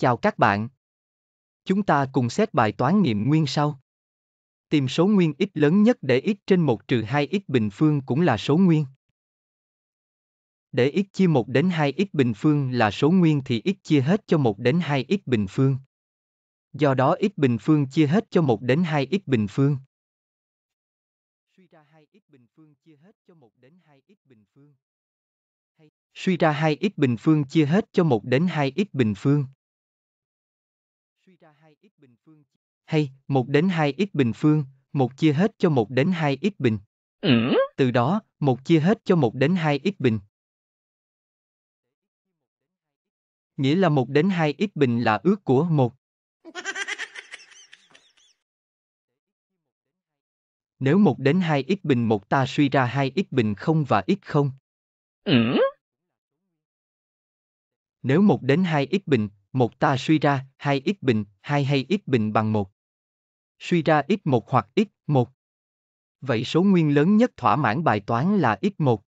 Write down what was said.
Chào các bạn. Chúng ta cùng xét bài toán nghiệm nguyên sau. Tìm số nguyên x lớn nhất để x trên 1 trừ 2x bình phương cũng là số nguyên. Để x chia 1 đến 2x bình phương là số nguyên thì x chia hết cho 1 đến 2x bình phương. Do đó x bình phương chia hết cho 1 đến 2x bình phương. Suy ra 2x bình phương chia hết cho 1 đến 2x bình phương. Suy ra 2x bình phương chia hết cho 1 đến 2x bình phương. Hay, 1 đến 2 x bình phương, 1 chia hết cho 1 đến 2 x bình. Ừ. Từ đó, 1 chia hết cho 1 đến 2 x bình. Nghĩa là 1 đến 2 x bình là ước của 1. Nếu 1 đến 2 x bình 1 ta suy ra 2 x bình 0 và x 0. Ừ. Nếu 1 đến 2 x bình, một ta suy ra 2 x bình 2 hay x bình bằng một. Suy ra x một hoặc x một. Vậy số nguyên lớn nhất thỏa mãn bài toán là x một.